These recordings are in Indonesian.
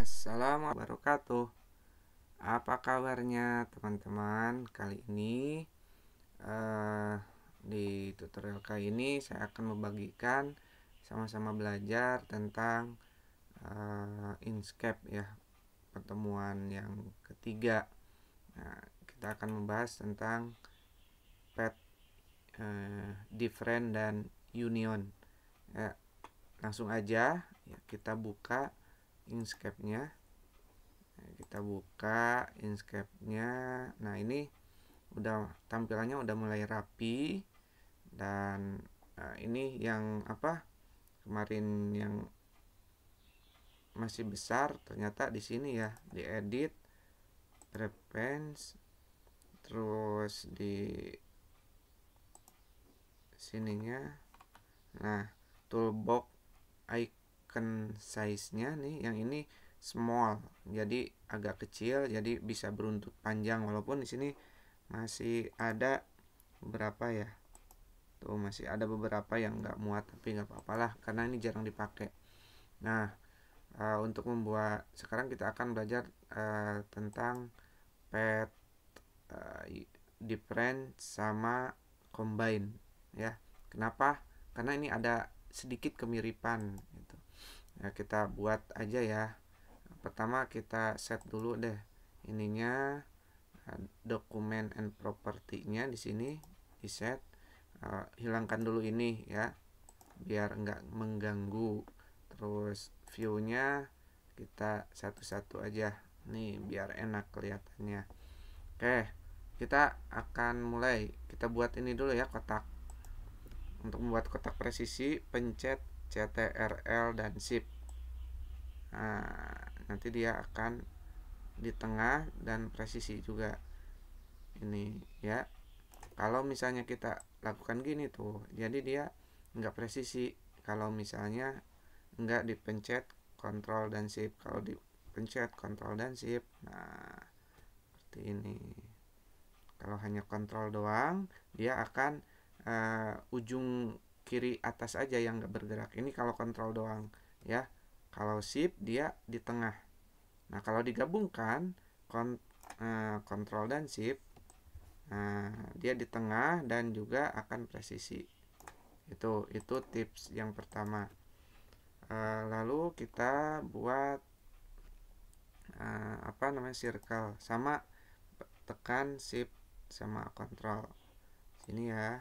Assalamualaikum warahmatullahi wabarakatuh Apa kabarnya teman-teman Kali ini uh, Di tutorial kali ini Saya akan membagikan Sama-sama belajar tentang uh, eh, Inscape ya Pertemuan yang ketiga nah, Kita akan membahas tentang Pet uh, Different dan Union ya, Langsung aja ya, Kita buka Inkscape-nya. Nah, kita buka Inkscape-nya. Nah, ini udah tampilannya udah mulai rapi dan uh, ini yang apa? Kemarin yang masih besar ternyata di sini ya, di edit reference terus di sininya nah toolbox icon second size-nya nih yang ini small. Jadi agak kecil jadi bisa beruntut panjang walaupun di sini masih ada berapa ya? Tuh masih ada beberapa yang nggak muat tapi nggak apa-apalah karena ini jarang dipakai. Nah, uh, untuk membuat sekarang kita akan belajar uh, tentang pet uh, eh, different sama combine ya. Kenapa? Karena ini ada sedikit kemiripan gitu ya kita buat aja ya pertama kita set dulu deh ininya eh, dokumen and property-nya di sini di set eh, hilangkan dulu ini ya biar enggak mengganggu terus view-nya kita satu-satu aja nih biar enak kelihatannya oke kita akan mulai kita buat ini dulu ya kotak untuk membuat kotak presisi pencet CTRL dan Shift, nah, nanti dia akan di tengah dan presisi juga ini ya kalau misalnya kita lakukan gini tuh jadi dia nggak presisi kalau misalnya nggak dipencet Control dan shift kalau dipencet Control dan shift nah seperti ini kalau hanya Control doang dia akan uh, ujung kiri atas aja yang nggak bergerak ini kalau kontrol doang ya kalau shift dia di tengah nah kalau digabungkan kont eh, kontrol dan shift nah, dia di tengah dan juga akan presisi itu itu tips yang pertama eh, lalu kita buat apa namanya circle sama tekan shift sama kontrol sini ya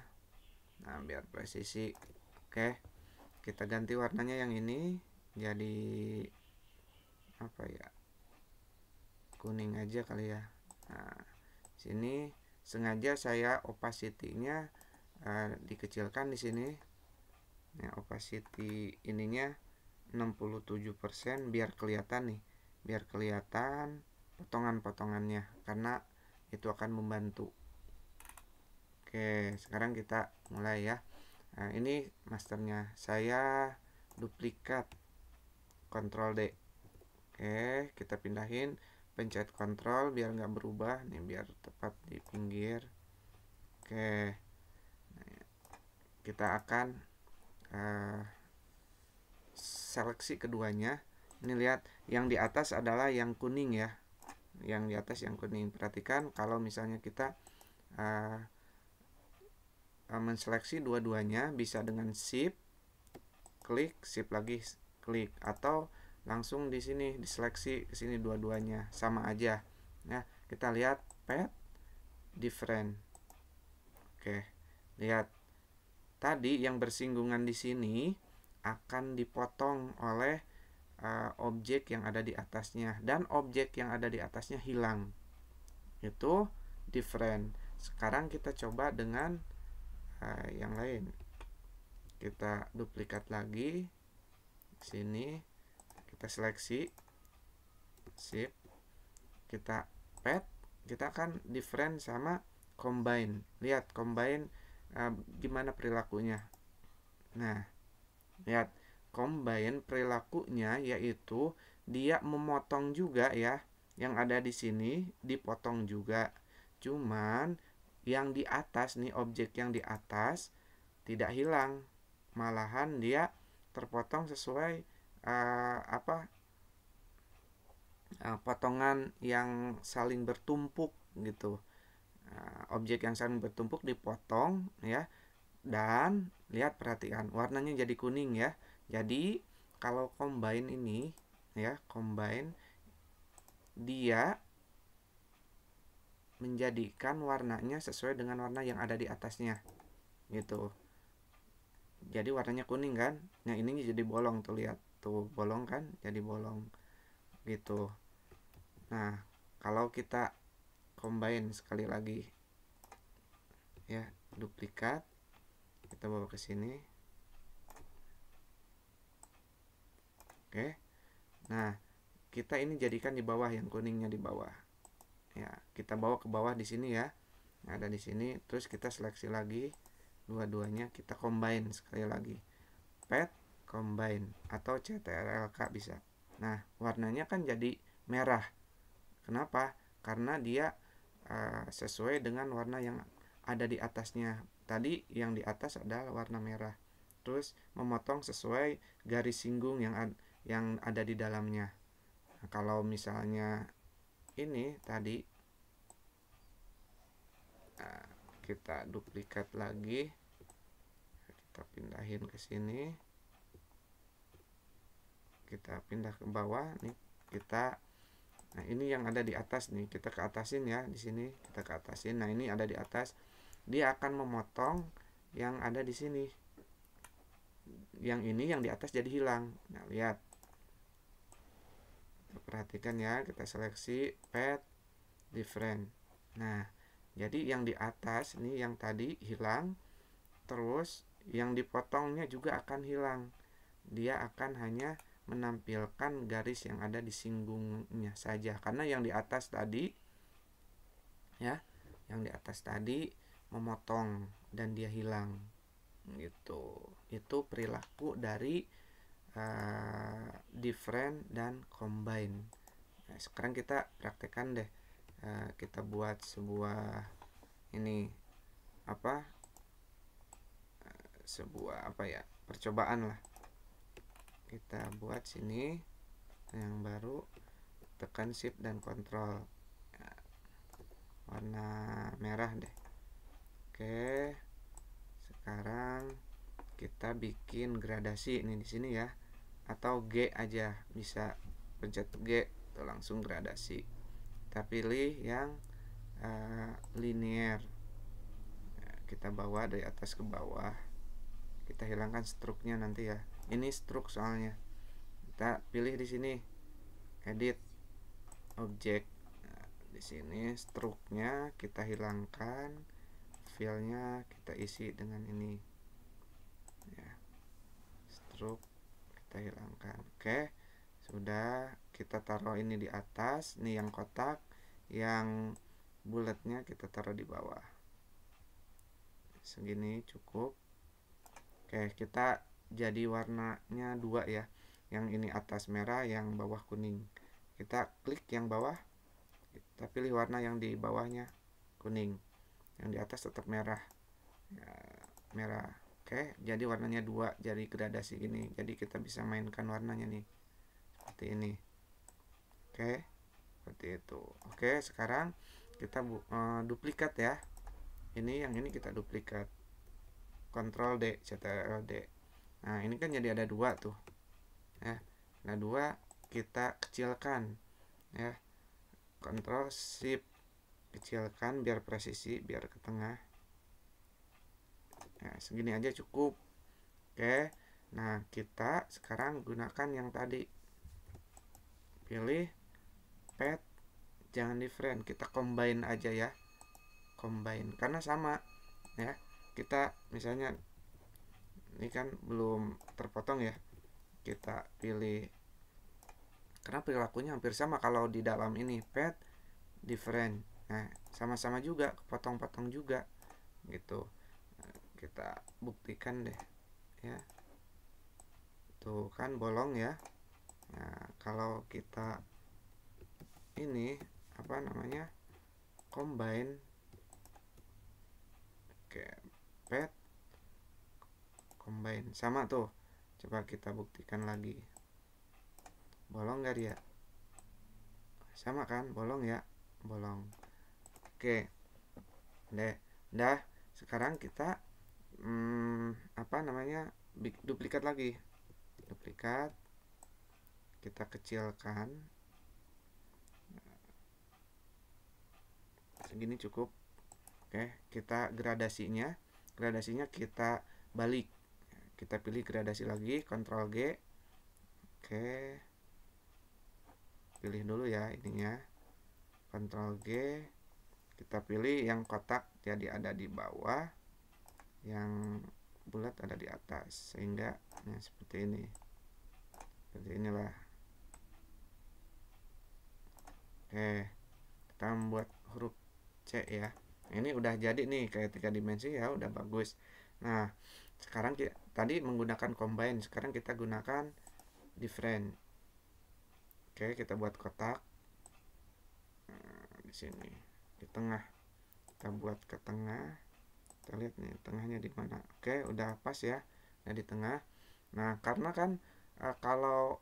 nah biar presisi oke kita ganti warnanya yang ini jadi apa ya kuning aja kali ya nah sini sengaja saya opacity-nya uh, dikecilkan di sini ya, opacity ininya 67% biar kelihatan nih biar kelihatan potongan-potongannya karena itu akan membantu Oke, sekarang kita mulai ya. Nah, ini masternya. Saya duplikat kontrol D. Oke, kita pindahin pencet kontrol biar nggak berubah nih biar tepat di pinggir. Oke. kita akan uh, seleksi keduanya. Ini lihat yang di atas adalah yang kuning ya. Yang di atas yang kuning. Perhatikan kalau misalnya kita uh, Eh, menseleksi dua-duanya bisa dengan shift klik shift lagi klik atau langsung di sini diseleksi sini dua-duanya sama aja nah kita lihat pet different oke lihat tadi yang bersinggungan di sini akan dipotong oleh uh, objek yang ada di atasnya dan objek yang ada di atasnya hilang itu different sekarang kita coba dengan uh, yang lain kita duplikat lagi sini kita seleksi sip kita pet kita akan different sama combine lihat combine uh, gimana perilakunya nah lihat combine perilakunya yaitu dia memotong juga ya yang ada di sini dipotong juga cuman yang di atas nih objek yang di atas tidak hilang malahan dia terpotong sesuai uh, apa uh, potongan yang saling bertumpuk gitu uh, objek yang saling bertumpuk dipotong ya dan lihat perhatikan warnanya jadi kuning ya jadi kalau combine ini ya combine dia menjadikan warnanya sesuai dengan warna yang ada di atasnya gitu jadi warnanya kuning kan yang ini jadi bolong tuh lihat tuh bolong kan jadi bolong gitu nah kalau kita combine sekali lagi ya duplikat kita bawa ke sini oke nah kita ini jadikan di bawah yang kuningnya di bawah ya kita bawa ke bawah di sini ya ada di sini terus kita seleksi lagi dua-duanya kita combine sekali lagi pet combine atau CTRLK bisa nah warnanya kan jadi merah kenapa karena dia uh, sesuai dengan warna yang ada di atasnya tadi yang di atas adalah warna merah terus memotong sesuai garis singgung yang ad, yang ada di dalamnya nah, kalau misalnya ini tadi nah, kita duplikat lagi kita pindahin ke sini kita pindah ke bawah nih kita nah ini yang ada di atas nih kita ke atasin ya di sini kita ke atasin nah ini ada di atas dia akan memotong yang ada di sini yang ini yang di atas jadi hilang nah lihat perhatikan ya kita seleksi pet different nah jadi yang di atas ini yang tadi hilang terus yang dipotongnya juga akan hilang dia akan hanya menampilkan garis yang ada di singgungnya saja karena yang di atas tadi ya yang di atas tadi memotong dan dia hilang gitu itu perilaku dari Eh, different dan combine nah, sekarang kita praktekkan deh uh, kita buat sebuah ini apa uh, sebuah apa ya percobaan lah kita buat sini yang baru tekan shift dan control. Nah, warna merah deh oke sekarang kita bikin gradasi ini di sini ya atau G aja bisa pencet G atau langsung gradasi kita pilih yang uh, linear kita bawa dari atas ke bawah kita hilangkan struknya nanti ya ini struk soalnya kita pilih di sini edit objek nah, di sini struknya kita hilangkan filenya kita isi dengan ini struk kita hilangkan oke sudah kita taruh ini di atas ini yang kotak yang bulatnya kita taruh di bawah segini cukup oke kita jadi warnanya dua ya yang ini atas merah yang bawah kuning kita klik yang bawah kita pilih warna yang di bawahnya kuning yang di atas tetap merah ya, merah Oke, jadi warnanya dua, jadi gradasi gini. Jadi kita bisa mainkan warnanya nih. Seperti ini. Oke. Seperti itu. Oke, sekarang kita bu uh, duplikat ya. Ini yang ini kita duplikat. Control D, Ctrl D. Nah, ini kan jadi ada dua tuh. Ya. Ada nah, dua kita kecilkan. Ya. Control Shift kecilkan biar presisi, biar ke tengah Nah, segini aja cukup. Oke. Nah, kita sekarang gunakan yang tadi. Pilih pet jangan different, kita combine aja ya. Combine karena sama ya. Kita misalnya ini kan belum terpotong ya. Kita pilih karena perilakunya hampir sama kalau di dalam ini pet different. Nah, sama-sama juga kepotong-potong juga gitu kita buktikan deh ya tuh kan bolong ya nah kalau kita ini apa namanya combine oke pet combine sama tuh coba kita buktikan lagi bolong gak dia sama kan bolong ya bolong oke deh dah sekarang kita hmm, apa namanya duplikat lagi duplikat kita kecilkan segini cukup oke kita gradasinya gradasinya kita balik kita pilih gradasi lagi Ctrl G oke pilih dulu ya ininya Ctrl G kita pilih yang kotak jadi ada di bawah yang bulat ada di atas sehingga ya, seperti ini seperti inilah oke kita membuat huruf C ya ini udah jadi nih kayak tiga dimensi ya udah bagus nah sekarang kita, tadi menggunakan combine sekarang kita gunakan different oke kita buat kotak nah, di sini di tengah kita buat ke tengah kita lihat nih tengahnya di mana oke udah pas ya nah di tengah nah karena kan uh, kalau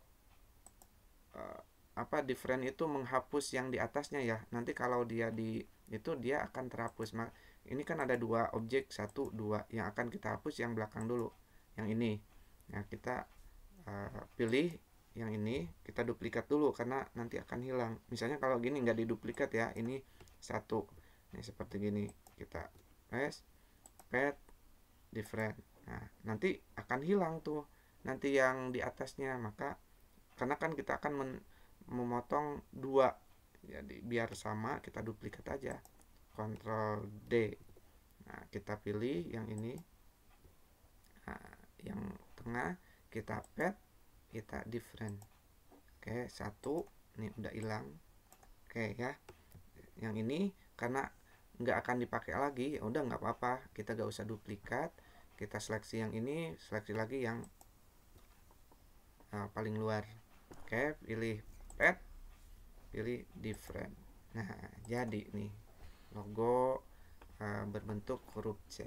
uh, apa different itu menghapus yang di atasnya ya nanti kalau dia di itu dia akan terhapus Mak, ini kan ada dua objek satu dua yang akan kita hapus yang belakang dulu yang ini nah kita uh, pilih yang ini kita duplikat dulu karena nanti akan hilang misalnya kalau gini nggak diduplikat ya ini satu ini seperti gini kita paste pet different nah nanti akan hilang tuh nanti yang di atasnya maka karena kan kita akan men, memotong dua jadi biar sama kita duplikat aja Ctrl D nah kita pilih yang ini nah, yang tengah kita pet kita different oke satu ini udah hilang oke ya yang ini karena nggak akan dipakai lagi ya udah nggak apa-apa kita nggak usah duplikat kita seleksi yang ini seleksi lagi yang nah, paling luar oke pilih pet pilih different nah jadi nih logo uh, berbentuk huruf C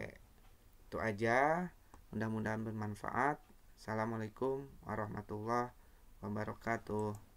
itu aja mudah-mudahan bermanfaat assalamualaikum warahmatullahi wabarakatuh